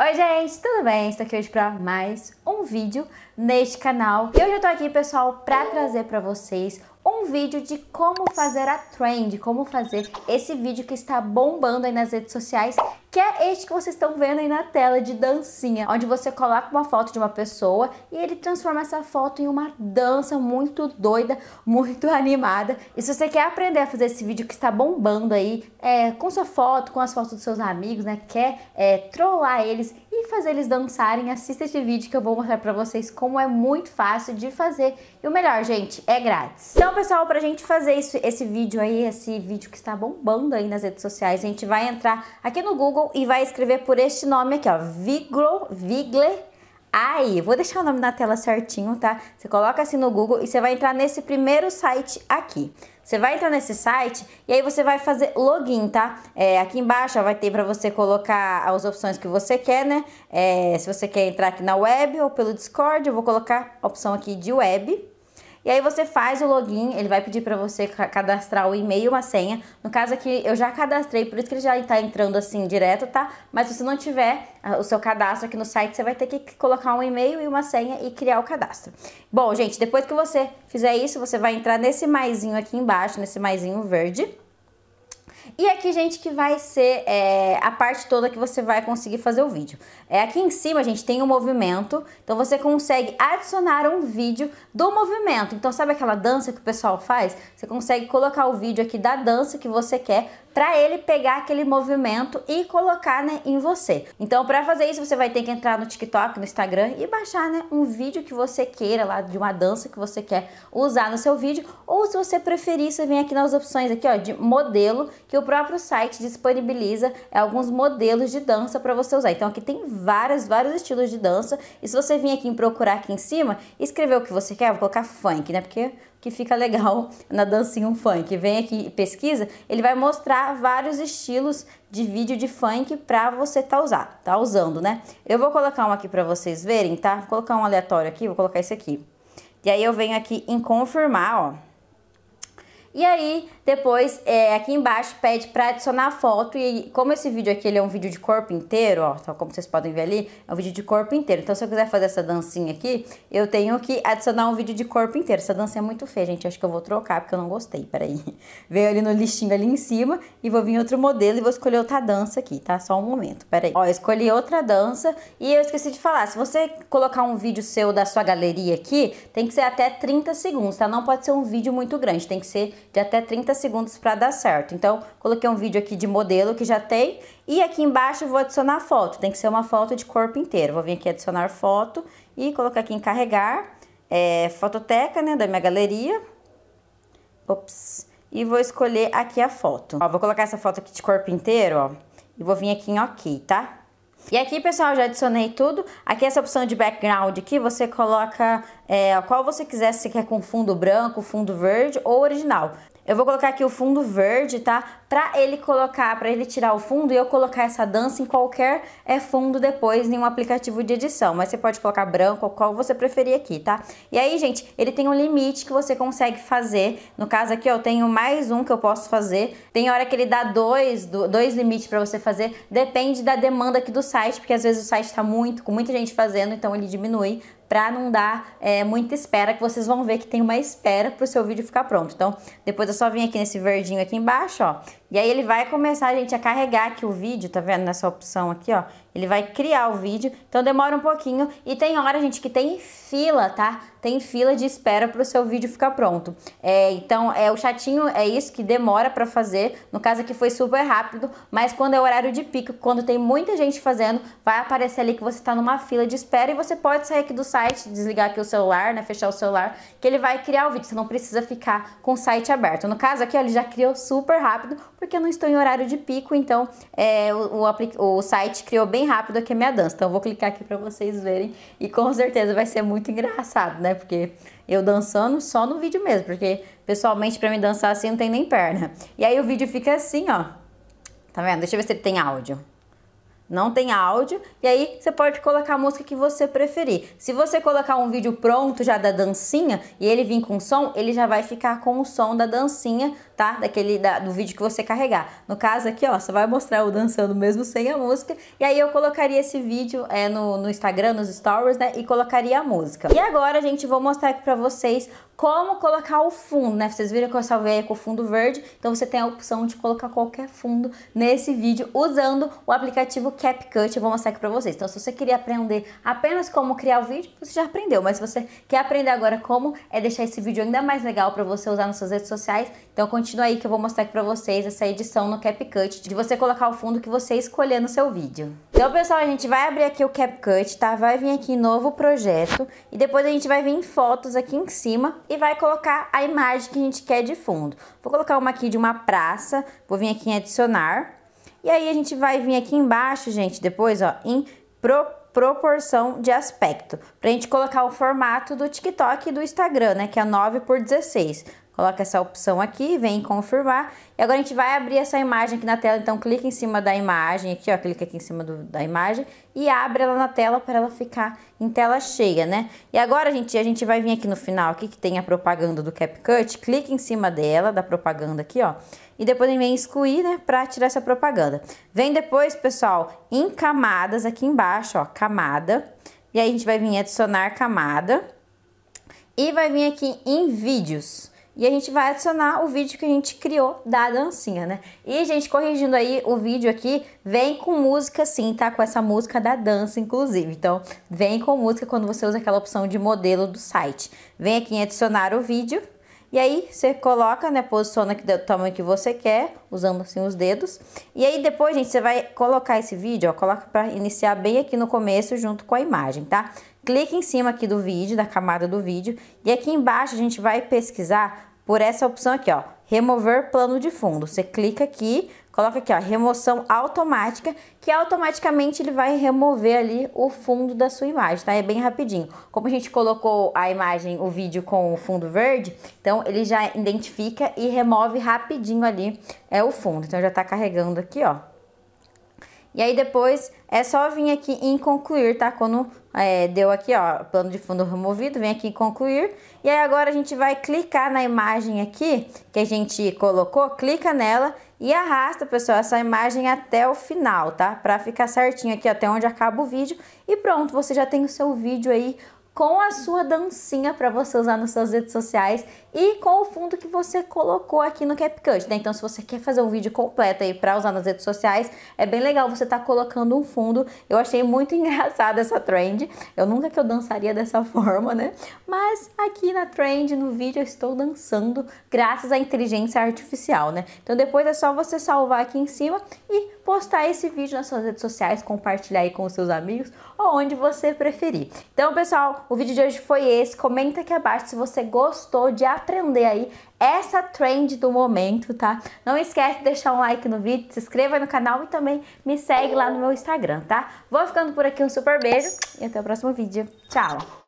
Oi gente, tudo bem? Estou aqui hoje para mais um vídeo neste canal. E hoje eu tô aqui, pessoal, para trazer para vocês um vídeo de como fazer a trend, como fazer esse vídeo que está bombando aí nas redes sociais que é este que vocês estão vendo aí na tela de dancinha, onde você coloca uma foto de uma pessoa e ele transforma essa foto em uma dança muito doida, muito animada. E se você quer aprender a fazer esse vídeo que está bombando aí, é, com sua foto, com as fotos dos seus amigos, né, quer é, trollar eles e fazer eles dançarem, assista esse vídeo que eu vou mostrar pra vocês como é muito fácil de fazer. E o melhor, gente, é grátis. Então, pessoal, pra gente fazer isso, esse vídeo aí, esse vídeo que está bombando aí nas redes sociais, a gente vai entrar aqui no Google Google e vai escrever por este nome aqui, ó, Viglo, Vigler Aí, vou deixar o nome na tela certinho, tá? Você coloca assim no Google e você vai entrar nesse primeiro site aqui. Você vai entrar nesse site e aí você vai fazer login, tá? É, aqui embaixo ó, vai ter para você colocar as opções que você quer, né? É, se você quer entrar aqui na web ou pelo Discord, eu vou colocar a opção aqui de web. E aí você faz o login, ele vai pedir para você cadastrar o e-mail e uma senha. No caso aqui, eu já cadastrei, por isso que ele já está entrando assim direto, tá? Mas se você não tiver ah, o seu cadastro aqui no site, você vai ter que colocar um e-mail e uma senha e criar o cadastro. Bom, gente, depois que você fizer isso, você vai entrar nesse maisinho aqui embaixo, nesse maisinho verde. E aqui, gente, que vai ser é, a parte toda que você vai conseguir fazer o vídeo. É, aqui em cima, gente, tem o um movimento. Então, você consegue adicionar um vídeo do movimento. Então, sabe aquela dança que o pessoal faz? Você consegue colocar o vídeo aqui da dança que você quer para ele pegar aquele movimento e colocar né, em você. Então, para fazer isso, você vai ter que entrar no TikTok, no Instagram e baixar né, um vídeo que você queira lá de uma dança que você quer usar no seu vídeo. Ou se você preferir, você vem aqui nas opções aqui ó, de modelo que o próprio site disponibiliza é alguns modelos de dança para você usar. Então aqui tem vários, vários estilos de dança. E se você vir aqui em procurar aqui em cima, escrever o que você quer, vou colocar funk, né? Porque que fica legal na dancinha um funk. Vem aqui e pesquisa, ele vai mostrar vários estilos de vídeo de funk para você tá usar, tá usando, né? Eu vou colocar um aqui para vocês verem, tá? Vou colocar um aleatório aqui, vou colocar esse aqui. E aí eu venho aqui em confirmar, ó. E aí, depois, é, aqui embaixo, pede para adicionar foto. E como esse vídeo aqui ele é um vídeo de corpo inteiro, ó, como vocês podem ver ali, é um vídeo de corpo inteiro. Então, se eu quiser fazer essa dancinha aqui, eu tenho que adicionar um vídeo de corpo inteiro. Essa dança é muito feia, gente. Acho que eu vou trocar, porque eu não gostei. Peraí. Veio ali no listinho ali em cima e vou vir outro modelo e vou escolher outra dança aqui, tá? Só um momento, peraí. Ó, eu escolhi outra dança e eu esqueci de falar. Se você colocar um vídeo seu da sua galeria aqui, tem que ser até 30 segundos, tá? Não pode ser um vídeo muito grande, tem que ser de até 30 segundos para dar certo. Então, coloquei um vídeo aqui de modelo que já tem e aqui embaixo vou adicionar foto. Tem que ser uma foto de corpo inteiro. Vou vir aqui adicionar foto e colocar aqui em carregar, é, fototeca, né, da minha galeria. Ops. E vou escolher aqui a foto. Ó, vou colocar essa foto aqui de corpo inteiro, ó, e vou vir aqui em OK, tá? E aqui, pessoal, já adicionei tudo. Aqui essa opção de background aqui você coloca é, qual você quiser, se quer com fundo branco, fundo verde ou original. Eu vou colocar aqui o fundo verde, tá? Pra ele colocar, pra ele tirar o fundo e eu colocar essa dança em qualquer é, fundo depois em um aplicativo de edição. Mas você pode colocar branco ou qual você preferir aqui, tá? E aí, gente, ele tem um limite que você consegue fazer. No caso aqui, eu tenho mais um que eu posso fazer. Tem hora que ele dá dois, dois limites pra você fazer. Depende da demanda aqui do site, porque às vezes o site tá muito, com muita gente fazendo, então ele diminui para não dar é, muita espera, que vocês vão ver que tem uma espera para o seu vídeo ficar pronto. Então, depois é só vir aqui nesse verdinho aqui embaixo, ó, e aí ele vai começar, a gente, a carregar aqui o vídeo, tá vendo nessa opção aqui, ó? Ele vai criar o vídeo, então demora um pouquinho e tem hora, gente, que tem fila, tá? Tem fila de espera para o seu vídeo ficar pronto. É, então, é o chatinho é isso que demora para fazer. No caso aqui foi super rápido, mas quando é horário de pico, quando tem muita gente fazendo, vai aparecer ali que você está numa fila de espera e você pode sair aqui do site, desligar aqui o celular, né, fechar o celular, que ele vai criar o vídeo. Você não precisa ficar com o site aberto. No caso aqui, ó, ele já criou super rápido porque eu não estou em horário de pico, então é, o, o, o, site criou bem rápido aqui a minha dança. Então eu vou clicar aqui para vocês verem e com certeza vai ser muito engraçado, né? Porque eu dançando só no vídeo mesmo, porque pessoalmente para me dançar assim não tem nem perna. E aí o vídeo fica assim, ó. Tá vendo? Deixa eu ver se ele tem áudio não tem áudio, e aí você pode colocar a música que você preferir. Se você colocar um vídeo pronto já da dancinha e ele vir com som, ele já vai ficar com o som da dancinha tá? Daquele da, do vídeo que você carregar. No caso aqui, ó, você vai mostrar o dançando mesmo sem a música. E aí eu colocaria esse vídeo é, no, no Instagram, nos stories, né? E colocaria a música. E agora, gente, vou mostrar aqui pra vocês como colocar o fundo, né? Vocês viram que eu salvei com o fundo verde, então você tem a opção de colocar qualquer fundo nesse vídeo usando o aplicativo CapCut, eu vou mostrar aqui pra vocês. Então se você queria aprender apenas como criar o vídeo, você já aprendeu, mas se você quer aprender agora como é deixar esse vídeo ainda mais legal pra você usar nas suas redes sociais, então continue continua aí que eu vou mostrar aqui pra vocês essa edição no CapCut, de você colocar o fundo que você escolher no seu vídeo. Então, pessoal, a gente vai abrir aqui o CapCut, tá? Vai vir aqui em novo projeto e depois a gente vai vir em fotos aqui em cima e vai colocar a imagem que a gente quer de fundo. Vou colocar uma aqui de uma praça, vou vir aqui em adicionar e aí a gente vai vir aqui embaixo, gente, depois, ó, em proporção proporção de aspecto, para a gente colocar o formato do TikTok e do Instagram, né, que é 9 por 16 coloca essa opção aqui, vem confirmar. E agora a gente vai abrir essa imagem aqui na tela, então clica em cima da imagem aqui, ó, clica aqui em cima do, da imagem e abre ela na tela para ela ficar em tela cheia, né? E agora, gente, a gente vai vir aqui no final aqui que tem a propaganda do CapCut, clica em cima dela, da propaganda aqui, ó, e depois vem excluir, né, para tirar essa propaganda. Vem depois, pessoal, em camadas aqui embaixo, ó, camada, e aí a gente vai vir em adicionar camada e vai vir aqui em vídeos e a gente vai adicionar o vídeo que a gente criou da dancinha, né? E, gente, corrigindo aí, o vídeo aqui vem com música sim, tá? Com essa música da dança, inclusive. Então, vem com música quando você usa aquela opção de modelo do site. Vem aqui em adicionar o vídeo. E aí, você coloca, né, posiciona aqui do tamanho que você quer, usando assim os dedos. E aí, depois, gente, você vai colocar esse vídeo, ó, coloca para iniciar bem aqui no começo, junto com a imagem, tá? Clique em cima aqui do vídeo, da camada do vídeo. E aqui embaixo, a gente vai pesquisar por essa opção aqui, ó, remover plano de fundo. Você clica aqui, coloca aqui, ó, remoção automática, que automaticamente ele vai remover ali o fundo da sua imagem, tá? É bem rapidinho. Como a gente colocou a imagem, o vídeo com o fundo verde, então ele já identifica e remove rapidinho ali é o fundo. Então já tá carregando aqui, ó. E aí depois é só vir aqui em concluir, tá? Quando é, deu aqui, ó, plano de fundo removido, vem aqui em concluir. E aí agora a gente vai clicar na imagem aqui que a gente colocou, clica nela e arrasta, pessoal, essa imagem até o final, tá? Pra ficar certinho aqui até onde acaba o vídeo. E pronto, você já tem o seu vídeo aí com a sua dancinha para você usar nas suas redes sociais e com o fundo que você colocou aqui no CapCut, né? Então, se você quer fazer um vídeo completo aí para usar nas redes sociais, é bem legal você estar tá colocando um fundo. Eu achei muito engraçada essa trend. Eu nunca que eu dançaria dessa forma, né? Mas aqui na trend, no vídeo, eu estou dançando graças à inteligência artificial, né? Então, depois é só você salvar aqui em cima e postar esse vídeo nas suas redes sociais, compartilhar aí com os seus amigos ou onde você preferir. Então, pessoal, o vídeo de hoje foi esse. Comenta aqui abaixo se você gostou de aprender aí essa trend do momento, tá? Não esquece de deixar um like no vídeo, se inscreva no canal e também me segue lá no meu Instagram, tá? Vou ficando por aqui, um super beijo e até o próximo vídeo. Tchau!